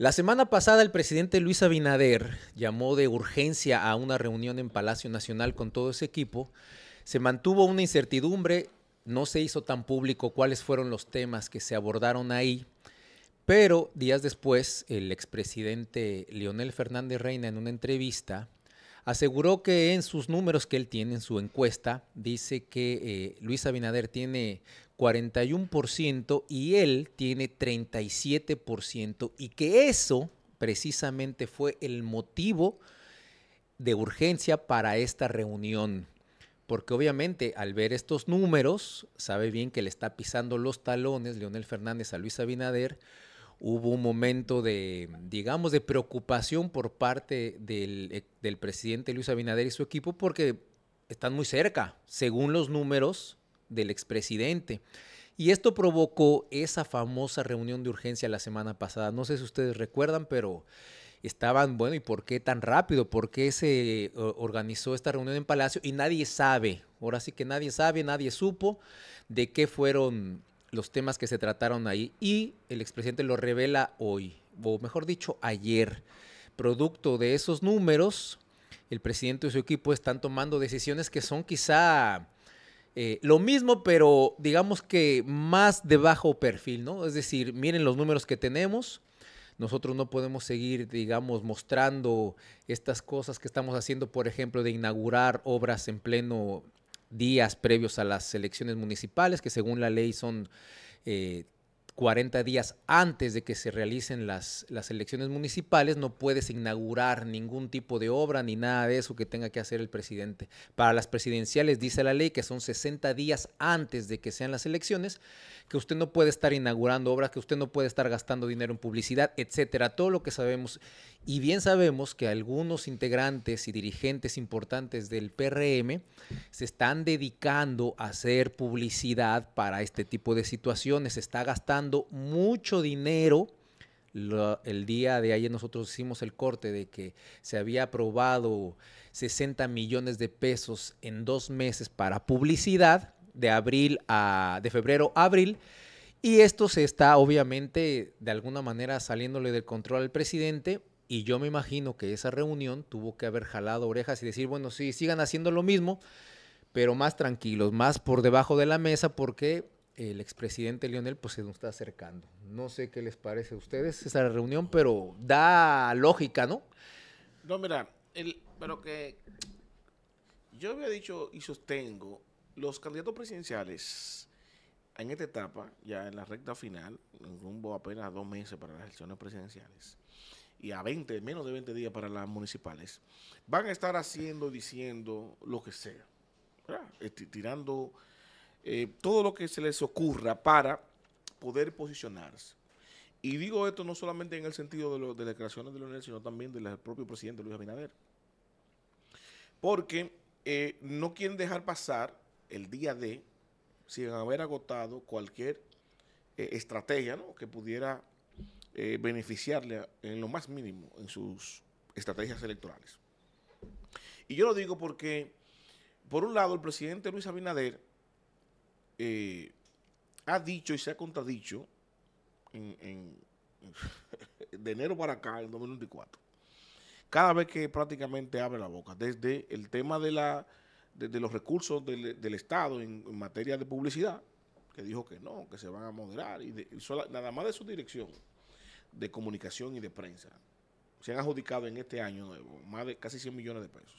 La semana pasada el presidente Luis Abinader llamó de urgencia a una reunión en Palacio Nacional con todo ese equipo. Se mantuvo una incertidumbre, no se hizo tan público cuáles fueron los temas que se abordaron ahí, pero días después el expresidente Leonel Fernández Reina en una entrevista aseguró que en sus números que él tiene, en su encuesta, dice que eh, Luis Abinader tiene 41% y él tiene 37% y que eso precisamente fue el motivo de urgencia para esta reunión. Porque obviamente al ver estos números, sabe bien que le está pisando los talones Leonel Fernández a Luis Abinader hubo un momento de, digamos, de preocupación por parte eh, del, presidente Luis Abinader y su equipo porque están muy cerca, según los números del expresidente. Y esto provocó esa famosa reunión de urgencia la semana pasada. No sé si ustedes recuerdan, pero estaban, bueno, ¿y por qué tan rápido? ¿Por qué se eh, organizó esta reunión en Palacio? Y nadie sabe, ahora sí que nadie sabe, nadie supo de qué fueron los temas que se trataron ahí y el expresidente lo revela hoy, o mejor dicho, ayer. Producto de esos números, el presidente y su equipo están tomando decisiones que son quizá eh, lo mismo, pero digamos que más de bajo perfil, ¿no? Es decir, miren los números que tenemos. Nosotros no podemos seguir, digamos, mostrando estas cosas que estamos haciendo, por ejemplo, de inaugurar obras en pleno días previos a las elecciones municipales, que según la ley son eh, 40 días antes de que se realicen las, las elecciones municipales, no puedes inaugurar ningún tipo de obra ni nada de eso que tenga que hacer el presidente. Para las presidenciales dice la ley que son 60 días antes de que sean las elecciones, que usted no puede estar inaugurando obras, que usted no puede estar gastando dinero en publicidad, etcétera, todo lo que sabemos. Y bien sabemos que algunos integrantes y dirigentes importantes del PRM se están dedicando a hacer publicidad para este tipo de situaciones, está gastando mucho dinero. el día de ayer nosotros hicimos el corte de que se había aprobado 60 millones de pesos en dos meses para publicidad, de abril a, de febrero a abril. Y esto se está obviamente de alguna manera saliéndole del control al presidente y yo me imagino que esa reunión tuvo que haber jalado orejas y decir, bueno, sí, sigan haciendo lo mismo, pero más tranquilos, más por debajo de la mesa porque el expresidente Lionel pues se nos está acercando. No sé qué les parece a ustedes esa reunión, pero da lógica, ¿no? No, mira, el, pero que yo había dicho y sostengo, los candidatos presidenciales en esta etapa, ya en la recta final, rumbo apenas a dos meses para las elecciones presidenciales y a 20, menos de 20 días para las municipales, van a estar haciendo, diciendo lo que sea, tirando eh, todo lo que se les ocurra para poder posicionarse. Y digo esto no solamente en el sentido de, las declaraciones de Leonel, sino también del propio presidente Luis Abinader. Porque eh, no quieren dejar pasar el día de, sin haber agotado cualquier eh, estrategia que pudiera beneficiarle en lo más mínimo en sus estrategias electorales. Y yo lo digo porque, por un lado, el presidente Luis Abinader eh, ha dicho y se ha contradicho en, de enero para acá, en 2024, cada vez que prácticamente abre la boca, desde el tema de la de, los recursos del, Estado en, materia de publicidad, que dijo que no, que se van a moderar, y, nada más de su dirección de comunicación y de prensa, se han adjudicado en este año más de casi 100 millones de pesos.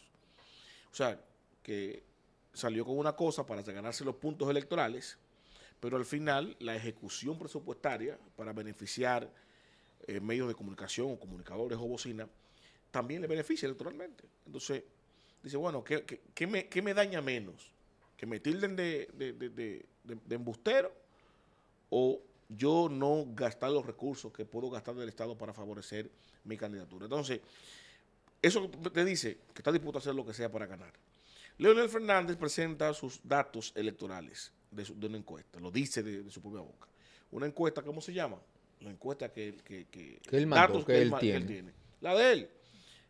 O sea, que salió con una cosa para ganarse los puntos electorales, pero al final la ejecución presupuestaria para beneficiar eh, medios de comunicación o comunicadores o bocina también le beneficia electoralmente. Entonces, dice, bueno, ¿qué, qué, me, daña menos? ¿Que me tilden de, de, embustero o yo no gastar los recursos que puedo gastar del Estado para favorecer mi candidatura? Entonces, eso te dice que está dispuesto a hacer lo que sea para ganar. Leonel Fernández presenta sus datos electorales de, una encuesta, lo dice de, su propia boca. Una encuesta, ¿cómo se llama? La encuesta que, que, él datos que, él, tiene. La de él,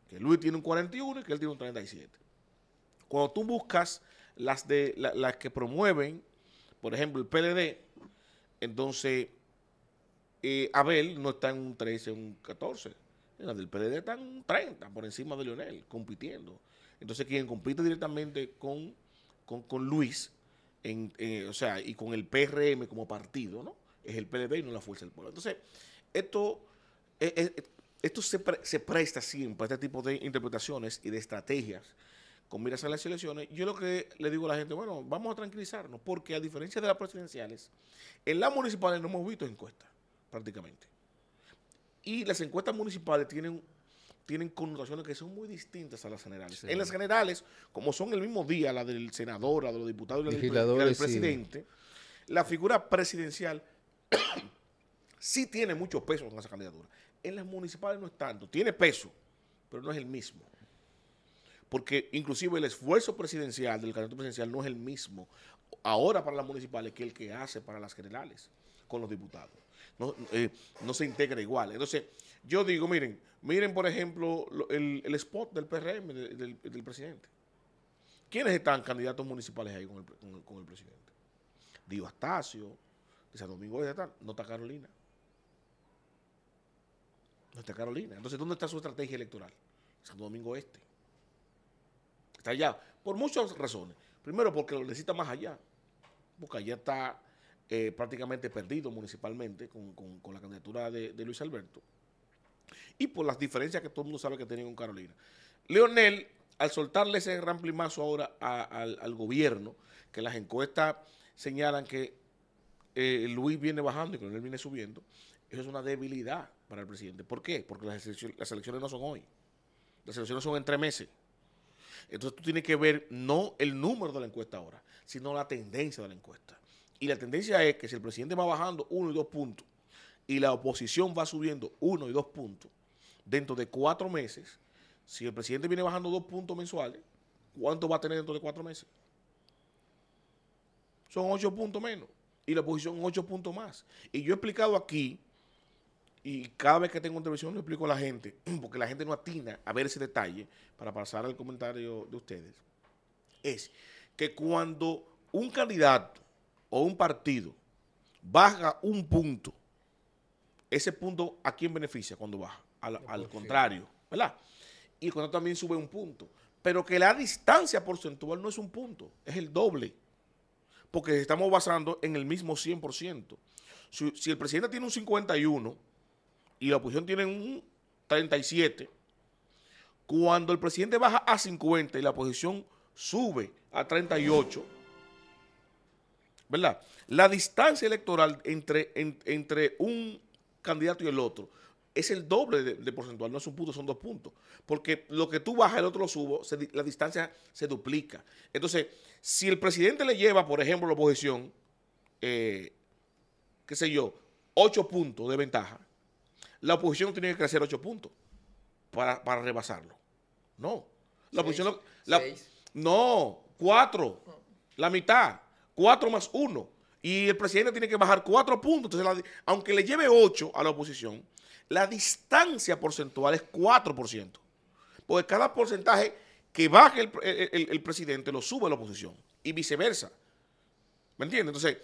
que Luis tiene un 41 y que él tiene un 37. Cuando tú buscas las, de, las que promueven, por ejemplo, el PLD, entonces eh, Abel no está en un 13, en un 14 las del PLD están 30 por encima de Lionel, compitiendo. Entonces, quien compite directamente con, con, Luis, o sea, y con el PRM como partido, ¿no? Es el PLD y no la fuerza del pueblo. Entonces, esto, e, e, esto se, se presta siempre a este tipo de interpretaciones y de estrategias con miras a las elecciones, yo lo que le digo a la gente, bueno, vamos a tranquilizarnos, porque a diferencia de las presidenciales, en las municipales no hemos visto encuestas, prácticamente. Y las encuestas municipales tienen, tienen connotaciones que son muy distintas a las generales. En las generales, como son el mismo día, la del senador, la de los diputados y la, del, presidente, la figura presidencial sí tiene mucho peso en esa candidatura. En las municipales no es tanto, tiene peso, pero no es el mismo porque inclusive el esfuerzo presidencial del candidato presidencial no es el mismo ahora para las municipales que el que hace para las generales con los diputados. Eh, no, se integra igual. Entonces, yo digo, miren, miren por ejemplo el, spot del PRM, del, presidente. ¿Quiénes están candidatos municipales ahí con el, con el, presidente? Digo, Astacio, de San Domingo, Oeste, no está Carolina. No está Carolina. Entonces, ¿dónde está su estrategia electoral? San Domingo Este. Está allá, por muchas razones. Primero, porque lo necesita más allá. Porque allá está eh, prácticamente perdido municipalmente con, la candidatura de, Luis Alberto y por las diferencias que todo el mundo sabe que tienen con Carolina. Leonel, al soltarle ese gran plimazo ahora al, gobierno, que las encuestas señalan que eh, Luis viene bajando y que Leonel viene subiendo, eso es una debilidad para el presidente. ¿Por qué? Porque las, las elecciones no son hoy. Las elecciones son en tres meses. Entonces tú tienes que ver no el número de la encuesta ahora, sino la tendencia de la encuesta. Y la tendencia es que si el presidente va bajando uno y dos puntos y la oposición va subiendo uno y dos puntos, dentro de cuatro meses, si el presidente viene bajando dos puntos mensuales, ¿cuánto va a tener dentro de cuatro meses? Son ocho puntos menos. Y la oposición ocho puntos más. Y yo he explicado aquí, y cada vez que tengo intervención lo explico a la gente, porque la gente no atina a ver ese detalle, para pasar al comentario de ustedes, es que cuando un candidato o un partido baja un punto, ese punto a quién beneficia cuando baja? Al, pues contrario, ¿verdad? Y cuando también sube un punto. Pero que la distancia porcentual no es un punto, es el doble. Porque estamos basando en el mismo 100%. Si, si el presidente tiene un 51 y la oposición tiene un 37, cuando el presidente baja a 50 y la oposición sube a 38, ¿verdad? La distancia electoral entre, entre un candidato y el otro es el doble de, porcentual, no es un punto, son dos puntos. Porque lo que tú bajas, el otro lo subo, la distancia se duplica. Entonces, si el presidente le lleva, por ejemplo, la oposición, eh, qué sé yo, ocho puntos de ventaja, la oposición tiene que crecer ocho puntos para, rebasarlo. No. La oposición... no, cuatro, la mitad. 4 más 1. Y el presidente tiene que bajar 4 puntos. Entonces, aunque le lleve 8 a la oposición, la distancia porcentual es 4%. Porque cada porcentaje que baje el, presidente lo sube a la oposición. Y viceversa. ¿Me entiendes? Entonces,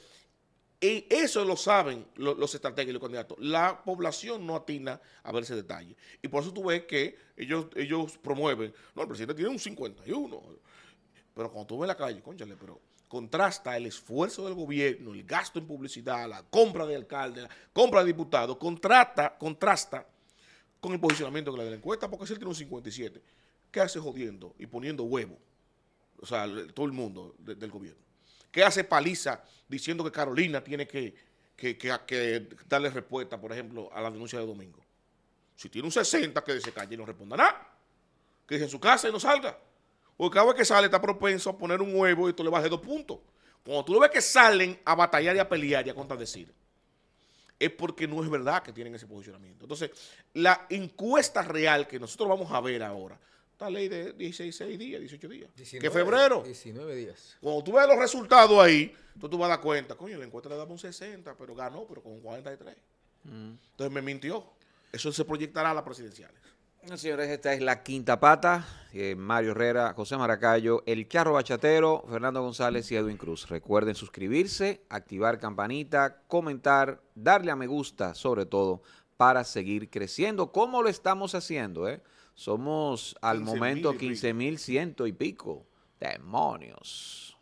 e, eso lo saben los, los estrategas y los candidatos. La población no atina a ver ese detalle. Y por eso tú ves que ellos, ellos promueven. No, el presidente tiene un 51. Pero cuando tú ves la calle, conchale, pero contrasta el esfuerzo del gobierno, el gasto en publicidad, la compra de alcalde, la compra de diputados, contrasta, contrasta con el posicionamiento de la encuesta, porque si él tiene un 57, ¿qué hace jodiendo y poniendo huevo? O sea, todo el mundo del gobierno. ¿Qué hace Paliza diciendo que Carolina tiene que, que, darle respuesta, por ejemplo, a la denuncia de Domingo? Si tiene un 60, que se calle y no responda nada. Que es en su casa y no salga. Porque cada vez que sale está propenso a poner un huevo y tú le bajes dos puntos. Cuando tú lo ves que salen a batallar y a pelear y a contradecir, es porque no es verdad que tienen ese posicionamiento. Entonces, la encuesta real que nosotros vamos a ver ahora, esta ley de 16, días, 18 días. que febrero. 19 días. Cuando tú ves los resultados ahí, tú, tú vas a dar cuenta, coño, la encuesta le daba un 60, pero ganó, pero con un 43. Mm. Entonces me mintió. Eso se proyectará a las presidenciales. Señores, esta es la quinta pata. Eh, Mario Herrera, José Maracayo, El Carro Bachatero, Fernando González y Edwin Cruz. Recuerden suscribirse, activar campanita, comentar, darle a me gusta, sobre todo, para seguir creciendo. ¿Cómo lo estamos haciendo? Eh? Somos al 15, momento 15.100 y pico. Demonios.